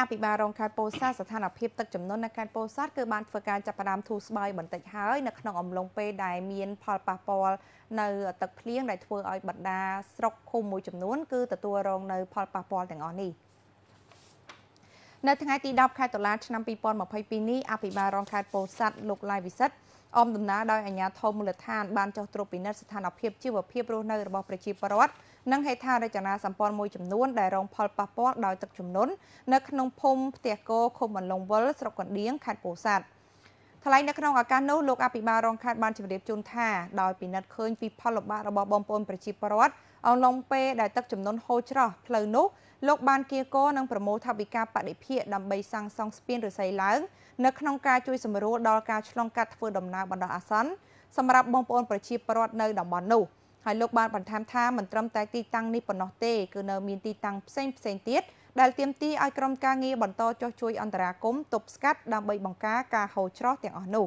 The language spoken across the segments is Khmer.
អភិបាលរងខេត្តពោធិ៍សាត់ស្ថានភាពទឹកចំនួននៅខេត្តពោធិ៍សាត់គឺបានធ្វើការចាប់ផ្ដើមធូរស្បើយបន្តិចហើយនៅក្នុងអំឡុងពេលដែលមានផលប៉ះពាល់នៅទឹកភ្លៀងដែលធ្វើឲ្យបណ្ដាស្រុកឃុំមួយចំនួនគឺទទួលរងនៅផលប៉ះពាល់ទាំងអស់នេះ។នៅថ្ងៃទី10ខែតុលាឆ្នាំ2022នេះអភិបាលរងខេត្តពោធិ៍សាត់លោកឡាយវិសិទ្ធអមដំណើរដោយអាជ្ញាធរមូលដ្ឋានបានចុះត្រួតពិនិត្យស្ថានភាពជីវភាពរស់នៅរបស់ប្រជាពលរដ្ឋនិងហេដ្ឋារចនាសម្ព័ន្ធមួយចំនួន ដែលរងផលប៉ះពាល់ដោយទឹកជំនន់នៅក្នុងភូមិផ្ទះគោឃុំបន្លងវិលស្រុកកណ្ដៀងខេត្តពោធិ៍សាត់ថ្លែងនៅក្នុងឱកាសនោះលោកអភិបាលរងខេត្តបានជម្រាបជូនថាដោយពិនិត្យឃើញពីផលលំបាករបស់បងប្អូនប្រជាពលរដ្ឋអំឡុងពេលដែលទឹកជំនន់ហូរច្រោះផ្លូវនោះលោកបានគៀកនឹងប្រមូលថវិកាបដិភិកដើម្បីសាងសង់ស្ពានឬសីឡើង នៅក្នុងការជួយសម្រួលដល់ការឆ្លងកាត់ធ្វើដំណើរបណ្ដោះអាសន្នសម្រាប់បងប្អូនប្រជាពលរដ្ឋនៅតំបន់នោះ។ហើយលោកបានបន្ថែមថាមិនត្រឹមតែទីតាំងនេះប៉ុណ្ណោះទេគឺនៅមានទីតាំងផ្សេងផ្សេងទៀតដែលទាមទារឲ្យក្រុមការងារបន្តចោះជួយអន្តរាគមន៍ទប់ស្កាត់ដើម្បីបង្ការការហូរច្រោះទាំងអស់នោះ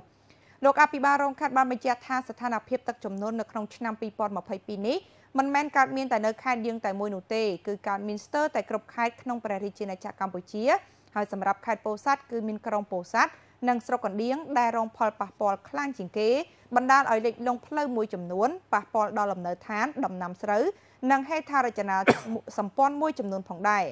លោកអភិបាលរងខេត្តបានបញ្ជាក់ថាស្ថានភាពទឹកចំនួននៅក្នុងឆ្នាំ2022នេះមិនមែនកើតមានតែនៅខេត្តយើងតែមួយនោះទេគឺកើតមានស្ទើរតែគ្រប់ខេត្តក្នុងព្រះរាជាណាចក្រកម្ពុជាហើយសម្រាប់ខេត្តពោធិ៍សាត់គឺមានក្រុងពោធិ៍សាត់និងស្រុកកណ្ដៀងដែលរងផលប៉ះពាល់ខ្លាំងជាងគេបណ្ដាលឲ្យលិចលង់ផ្លូវមួយចំនួនប៉ះពាល់ដល់លំនៅឋានដំណាំស្រូវនិងហេដ្ឋារចនាសម្ព័ន្ធមួយចំនួនផងដែរ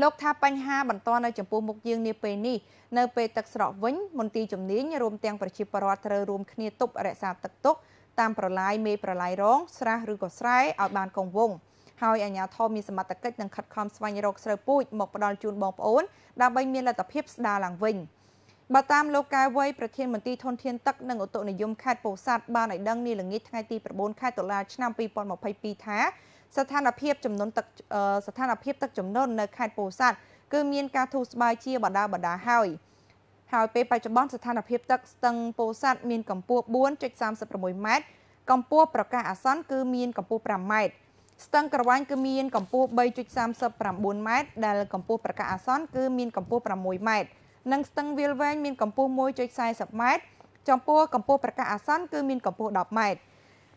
លោកថាបញ្ហាបន្តនៅចំពោះមុខយើងនាពេលនេះនៅពេលទឹកស្រកវិញមន្ទីរជំនាញរួមទាំងប្រជាពលរដ្ឋត្រូវរួមគ្នាទប់រក្សាទឹកទុកតាមប្រឡាយមេប្រឡាយរង ស្រះឬក៏ស្រែឲ្យបានគង់វង្សហើយអាជ្ញាធរមានសមត្ថកិច្ចនឹងខិតខំស្វែងរកស្រូវពូជមកផ្ដល់ជូនបងប្អូនដើម្បី មានលទ្ធភាពស្ដារឡើងវិញបើតាមលោកកែវ័យប្រធានមន្ត្រីធនធានទឹកនិងឧតុនិយមខេត្តពោធិ៍សាត់បានឲ្យដឹងនាល្ងាចថ្ងៃទី9ខែតុលាឆ្នាំ2022ថាស្ថានភាពចំនួនទឹកស្ថានភាពទឹកចំនួននៅខេត្តពោធិ៍សាត់គឺមានការធូរស្បើយជាបដាបដាហើយហើយពេលបច្ចុប្បន្នស្ថានភាពទឹកស្ទឹងពោធិ៍សាត់មានកម្ពស់4.36ម៉ែត្រកម្ពស់ប្រកាសអាសន្នគឺមានកម្ពស់5ម៉ែត្រស្ទឹងក្រវ៉ាញគឺមានកម្ពស់3.39ម៉ែត្រដែលកម្ពស់ប្រកាសអាសន្នគឺមានកម្ពស់6ម៉ែត្រនិងស្ទឹងវាលវែងមានកម្ពស់1.40ម៉ែត្រចំពោះកម្ពស់ប្រកាសអាសន្នគឺមានកម្ពស់10ម៉ែត្រ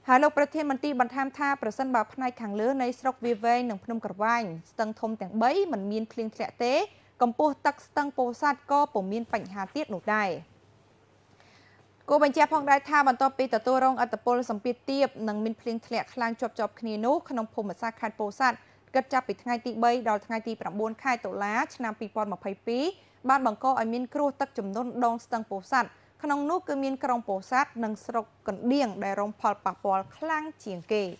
ហើយលោកប្រធានមន្ត្រីបន្ថែមថាប្រសិនបើផ្នែកខាងលើនៃស្រុកវាវែងនិងភ្នំក្រវ៉ាញស្ទឹងធំទាំង3មិនមានភ្លៀងធ្លាក់ទេកម្ពស់ទឹកស្ទឹងពោធិ៍សាត់ក៏ពុំមានបញ្ហាទៀតនោះដែរ។គូបញ្ជាក់ផងដែរថាបន្ទាប់ពីទទួលរងអត្តពលសម្ពាធទាបនិងមានភ្លៀងធ្លាក់ខ្លាំងជាប់ជាប់គ្នានោះក្នុងភូមិសាស្ត្រខេត្តពោធិ៍សាត់គិតចាប់ពីថ្ងៃទី3ដល់ថ្ងៃទី9ខែតុលាឆ្នាំ2022បានបង្កឲ្យមានគ្រោះទឹកជំនន់ដងស្ទឹងពោធិ៍សាត់ក្នុងនោះគឺមានក្រុងពោធិ៍សាត់និងស្រុកកណ្ដៀងដែលរងផលប៉ះពាល់ខ្លាំងជាងគេ។